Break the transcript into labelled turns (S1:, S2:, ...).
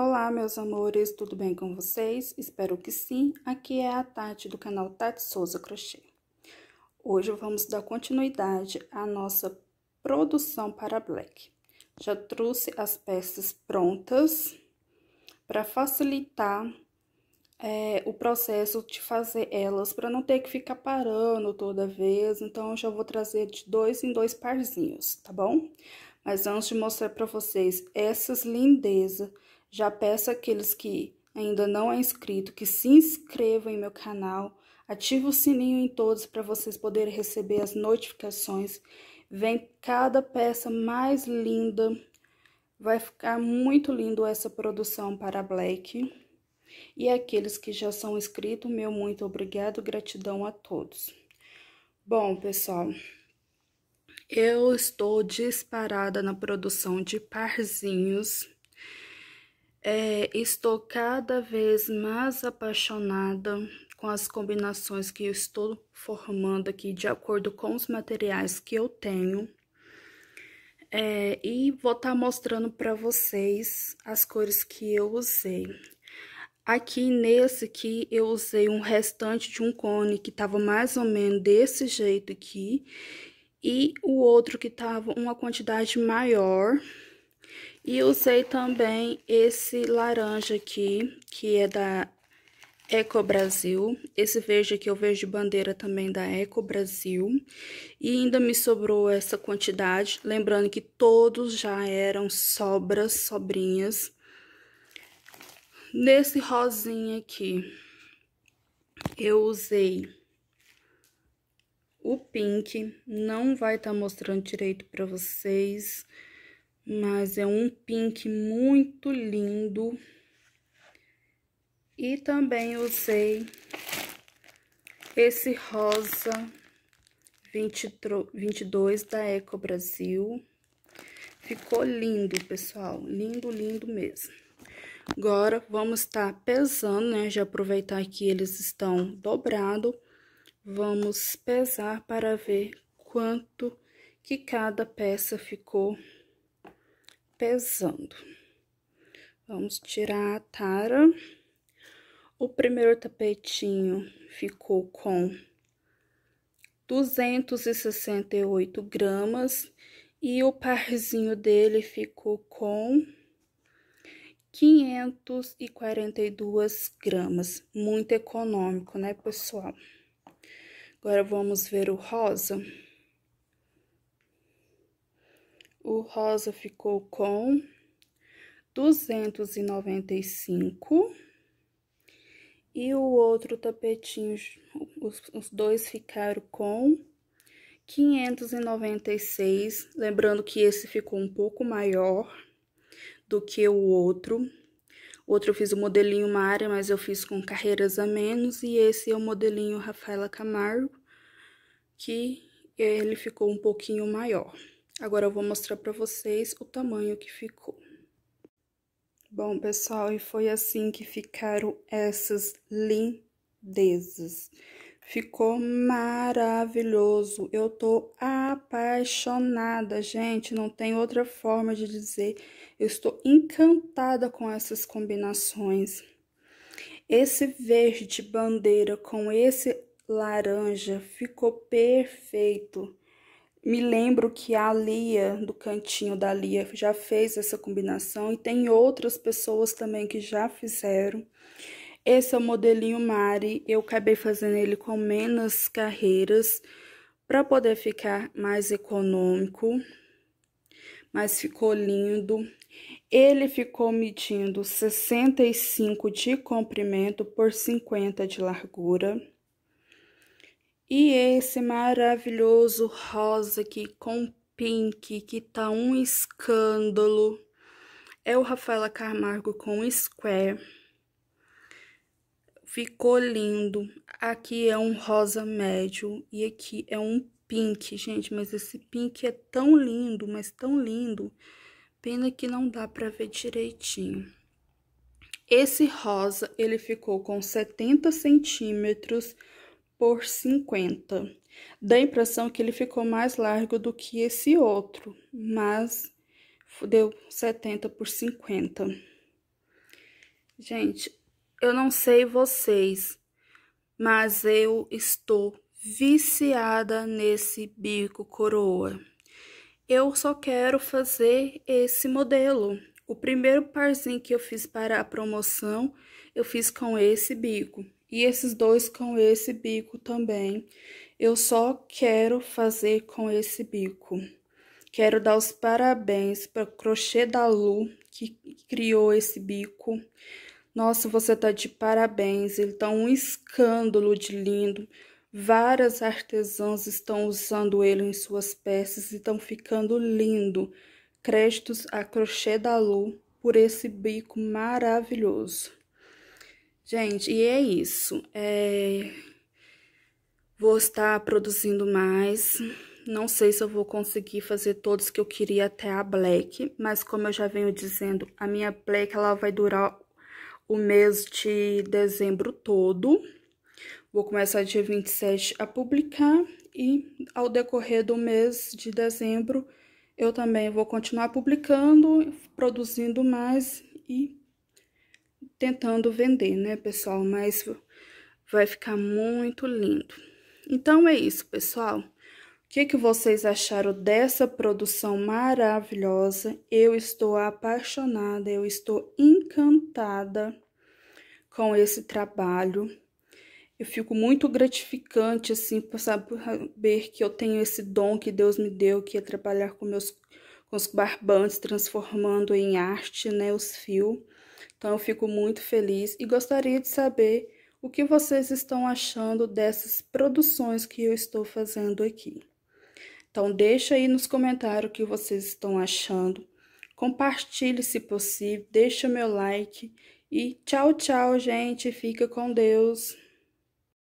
S1: Olá, meus amores, tudo bem com vocês? Espero que sim. Aqui é a Tati do canal Tati Souza Crochê. Hoje vamos dar continuidade à nossa produção para black. Já trouxe as peças prontas para facilitar é, o processo de fazer elas, para não ter que ficar parando toda vez. Então, já vou trazer de dois em dois parzinhos, tá bom? Mas antes de mostrar para vocês essas lindezas já peço àqueles que ainda não é inscrito que se inscrevam em meu canal, ative o sininho em todos para vocês poderem receber as notificações. Vem cada peça mais linda. Vai ficar muito lindo essa produção para Black. E aqueles que já são inscritos, meu muito obrigado, gratidão a todos. Bom, pessoal, eu estou disparada na produção de parzinhos é, estou cada vez mais apaixonada com as combinações que eu estou formando aqui de acordo com os materiais que eu tenho. É, e vou estar tá mostrando para vocês as cores que eu usei. Aqui nesse aqui eu usei um restante de um cone que estava mais ou menos desse jeito aqui. E o outro que estava uma quantidade maior, e usei também esse laranja aqui, que é da Eco Brasil. Esse verde aqui é o verde bandeira também da Eco Brasil. E ainda me sobrou essa quantidade. Lembrando que todos já eram sobras, sobrinhas. Nesse rosinha aqui, eu usei o pink. Não vai estar tá mostrando direito para vocês mas é um pink muito lindo. E também usei esse rosa 22 da Eco Brasil. Ficou lindo, pessoal. Lindo, lindo mesmo. Agora, vamos estar tá pesando, né? Já aproveitar que eles estão dobrados. Vamos pesar para ver quanto que cada peça ficou pesando. Vamos tirar a tara. O primeiro tapetinho ficou com 268 gramas e o parzinho dele ficou com 542 gramas. Muito econômico, né, pessoal? Agora, vamos ver o rosa o rosa ficou com 295 e o outro tapetinho, os, os dois ficaram com 596, lembrando que esse ficou um pouco maior do que o outro. O outro eu fiz o modelinho Mara, mas eu fiz com carreiras a menos, e esse é o modelinho Rafaela Camargo, que ele ficou um pouquinho maior. Agora eu vou mostrar para vocês o tamanho que ficou. Bom, pessoal, e foi assim que ficaram essas lindezas. Ficou maravilhoso. Eu tô apaixonada, gente. Não tem outra forma de dizer. Eu estou encantada com essas combinações. Esse verde bandeira com esse laranja ficou perfeito. Me lembro que a Lia, do cantinho da Lia, já fez essa combinação e tem outras pessoas também que já fizeram. Esse é o modelinho Mari, eu acabei fazendo ele com menos carreiras para poder ficar mais econômico, mas ficou lindo. Ele ficou medindo 65 de comprimento por 50 de largura. E esse maravilhoso rosa aqui com pink, que tá um escândalo, é o Rafaela Carmargo com square. Ficou lindo. Aqui é um rosa médio e aqui é um pink, gente. Mas esse pink é tão lindo, mas tão lindo. Pena que não dá pra ver direitinho. Esse rosa, ele ficou com 70 centímetros por 50. Dá a impressão que ele ficou mais largo do que esse outro, mas deu 70 por 50. Gente, eu não sei vocês, mas eu estou viciada nesse bico coroa. Eu só quero fazer esse modelo. O primeiro parzinho que eu fiz para a promoção, eu fiz com esse bico. E esses dois com esse bico também. Eu só quero fazer com esse bico. Quero dar os parabéns para o Crochê da Lu, que criou esse bico. Nossa, você tá de parabéns, ele tá um escândalo de lindo. Várias artesãs estão usando ele em suas peças e estão ficando lindo. Créditos a crochê da Lu por esse bico maravilhoso. Gente, e é isso. É... Vou estar produzindo mais. Não sei se eu vou conseguir fazer todos que eu queria até a black, mas como eu já venho dizendo, a minha black ela vai durar o mês de dezembro todo. Vou começar dia 27 a publicar e ao decorrer do mês de dezembro eu também vou continuar publicando, produzindo mais e tentando vender, né, pessoal? Mas vai ficar muito lindo. Então é isso, pessoal. O que, que vocês acharam dessa produção maravilhosa? Eu estou apaixonada, eu estou encantada com esse trabalho eu fico muito gratificante, assim, por saber que eu tenho esse dom que Deus me deu, que é trabalhar com meus com os barbantes, transformando em arte, né, os fios. Então, eu fico muito feliz e gostaria de saber o que vocês estão achando dessas produções que eu estou fazendo aqui. Então, deixa aí nos comentários o que vocês estão achando. Compartilhe se possível, deixa o meu like. E tchau, tchau, gente. Fica com Deus.